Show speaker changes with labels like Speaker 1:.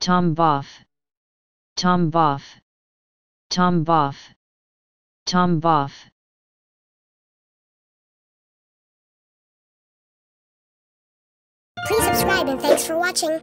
Speaker 1: Tom Boff, Tom Boff, Tom Boff, Tom Boff.
Speaker 2: Please subscribe and thanks for watching.